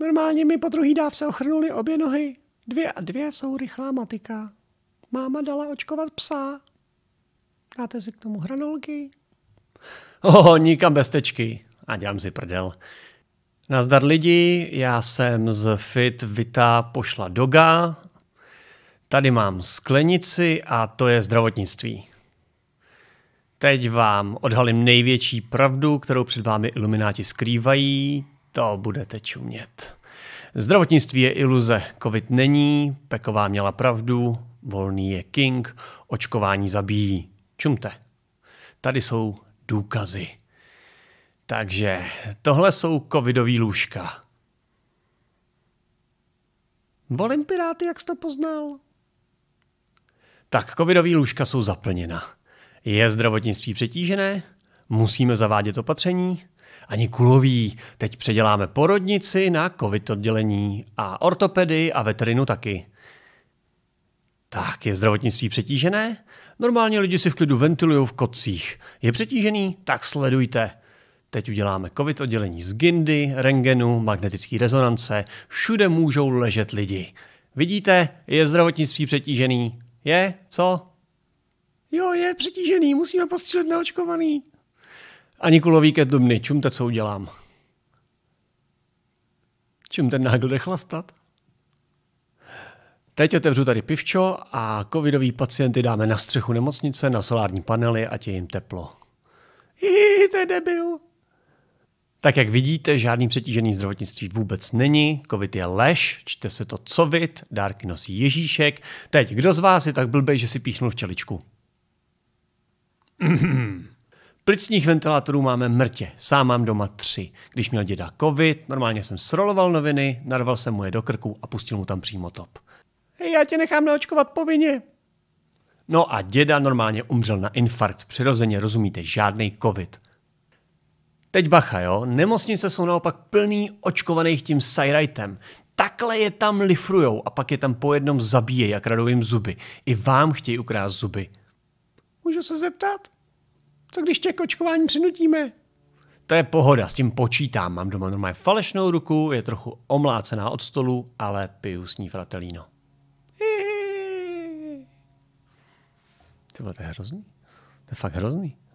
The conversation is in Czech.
Normálně mi po druhý dávce ochrnuli obě nohy. Dvě a dvě jsou rychlá matika. Máma dala očkovat psa. Dáte si k tomu hranolky? Oho, nikam bez tečky. A dělám si prdel. Nazdar lidi, já jsem z Fit Vita pošla Doga. Tady mám sklenici a to je zdravotnictví. Teď vám odhalím největší pravdu, kterou před vámi ilumináti skrývají to budete čumět. Zdravotnictví je iluze, covid není, Peková měla pravdu, volný je king, očkování zabíjí. Čumte. Tady jsou důkazy. Takže tohle jsou covidový lůžka. Volím Piráty, jak jsi to poznal? Tak, covidový lůžka jsou zaplněna. Je zdravotnictví přetížené? Musíme zavádět opatření? Ani kulový. Teď předěláme porodnici na covid oddělení a ortopedy a veterinu taky. Tak, je zdravotnictví přetížené? Normálně lidi si v klidu ventilují v kocích. Je přetížený? Tak sledujte. Teď uděláme covid oddělení z Gindy, rengenu, magnetické rezonance. Všude můžou ležet lidi. Vidíte, je zdravotnictví přetížený. Je? Co? Jo, je přetížený, musíme postřílet naočkovaný. Ani kulový dubny, čum to, co udělám. Čum ten nágl jde chlastat? Teď otevřu tady pivčo a covidový pacienty dáme na střechu nemocnice, na solární panely, a je jim teplo. Jí, to je debil. Tak jak vidíte, žádný přetížený zdravotnictví vůbec není, covid je lež, čte se to COVID. dárky nosí Ježíšek. Teď, kdo z vás je tak blbej, že si píchnul v čeličku? Mhm. Plicních ventilátorů máme mrtě. Sám mám doma tři. Když měl děda covid, normálně jsem sroloval noviny, narval jsem mu je do krku a pustil mu tam přímo top. Hej, já tě nechám naočkovat povinně. No a děda normálně umřel na infarkt. Přirozeně rozumíte, žádný covid. Teď bacha, jo? Nemocnice jsou naopak plný očkovaných tím sajrajtem. Takhle je tam lifrujou a pak je tam po jednom zabíjejí a kradou jim zuby. I vám chtějí ukrást zuby. Můžu se zeptat? Co když tě k očkování přinutíme? To je pohoda, s tím počítám. Mám doma normálně falešnou ruku, je trochu omlácená od stolu, ale piju s ní fratelíno. Tyhle, to je hrozný. To je fakt hrozný.